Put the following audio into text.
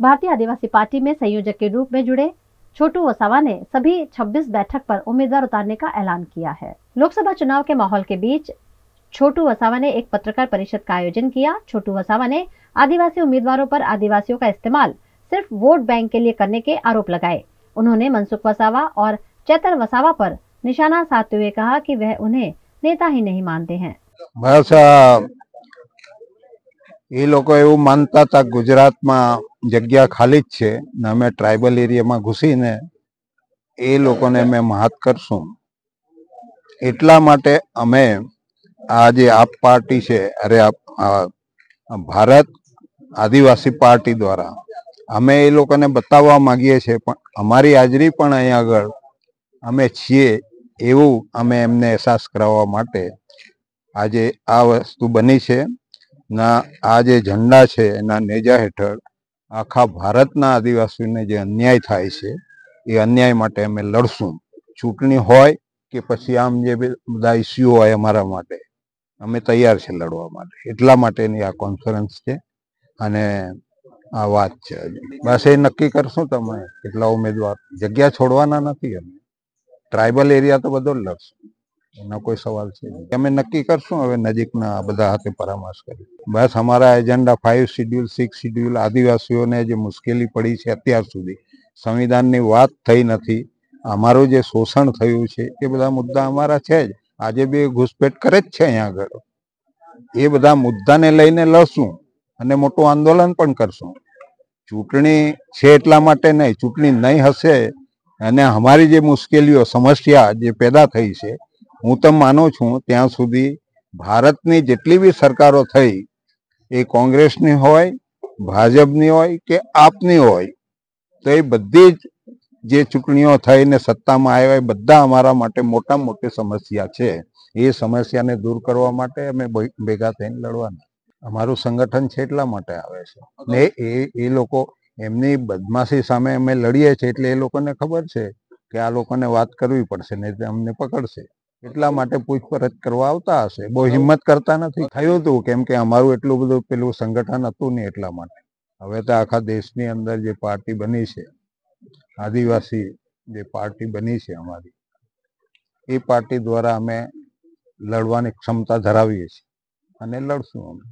भारतीय आदिवासी पार्टी में संयोजक के रूप में जुड़े छोटू वसावा ने सभी 26 बैठक पर उम्मीदवार उतारने का ऐलान किया है लोकसभा चुनाव के माहौल के बीच छोटू वसावा ने एक पत्रकार परिषद का आयोजन किया छोटू वसावा ने आदिवासी उम्मीदवारों पर आदिवासियों का इस्तेमाल सिर्फ वोट बैंक के लिए करने के आरोप लगाए उन्होंने मनसुख वसावा और चैतन वसावा पर निशाना साधते हुए कहा कि वह उन्हें नेता ही नहीं मानते हैं ये लोग मानता था गुजरात में જગ્યા ખાલી જ છે ને અમે ટ્રાઇબલ એરિયામાં ઘૂસીને એ લોકોને અમે મહાત કરશું એટલા માટે અમે આ જે આપ પાર્ટી છે અરે આપ ભારત આદિવાસી પાર્ટી દ્વારા અમે એ લોકોને બતાવવા માગીએ છીએ પણ અમારી હાજરી પણ અહીંયા આગળ અમે છીએ એવું અમે એમને અહેસાસ કરાવવા માટે આજે આ વસ્તુ બની છે ના આ જે ઝંડા છે એના નેજા હેઠળ આખા ભારતના આદિવાસીઓને જે અન્યાય થાય છે એ અન્યાય માટે અમે લડશું ચૂંટણી હોય કે પછી આમ જે બધા ઇસ્યુ હોય અમારા માટે અમે તૈયાર છે લડવા માટે એટલા માટેની આ કોન્ફરન્સ છે અને આ વાત છે બસ એ નક્કી કરશું તમે કેટલા ઉમેદવાર જગ્યા છોડવાના નથી અમે ટ્રાઈબલ એરિયા તો બધો જ લડશું એનો કોઈ સવાલ છે અમે નક્કી કરશું હવે નજીકના બધા હાથે પરામર્શ કરી બસ અમારા agenda five schedule six schedule આદિવાસીઓને જે મુશ્કેલી પડી છે અત્યાર સુધી સંવિધાનની વાત થઈ નથી અમારું જે શોષણ થયું છે એ બધા મુદ્દા અમારા છે જ આજે બી ઘૂસપેટ કરે જ છે અહીંયા આગળ એ બધા મુદ્દાને લઈને લડશું અને મોટું આંદોલન પણ કરશું ચૂંટણી છે એટલા માટે નહીં ચૂંટણી નહીં હશે અને અમારી જે મુશ્કેલીઓ સમસ્યા જે પેદા થઈ છે હું તો માનું છું ત્યાં સુધી ભારતની જેટલી બી સરકારો થઈ એ કોંગ્રેસની હોય ભાજપની હોય કે આપની હોય તો એ બધી જ જે ચૂંટણીઓ થઈને સત્તામાં આવ્યા બધા અમારા માટે મોટા મોટી સમસ્યા છે એ સમસ્યાને દૂર કરવા માટે અમે ભેગા થઈને લડવાના અમારું સંગઠન છે એટલા માટે આવે છે ને એ એ લોકો એમની બદમાશી સામે અમે લડીએ છીએ એટલે એ લોકોને ખબર છે કે આ લોકોને વાત કરવી પડશે ને અમને પકડશે એટલા માટે પૂછપરછ કરવા આવતા હશે બહુ હિંમત કરતા નથી થયું હતું કેમ કે અમારું એટલું બધું પેલું સંગઠન હતું નહીં એટલા માટે હવે તો આખા દેશની અંદર જે પાર્ટી બની છે આદિવાસી જે પાર્ટી બની છે અમારી એ પાર્ટી દ્વારા અમે લડવાની ક્ષમતા ધરાવીએ છીએ અને લડશું અમે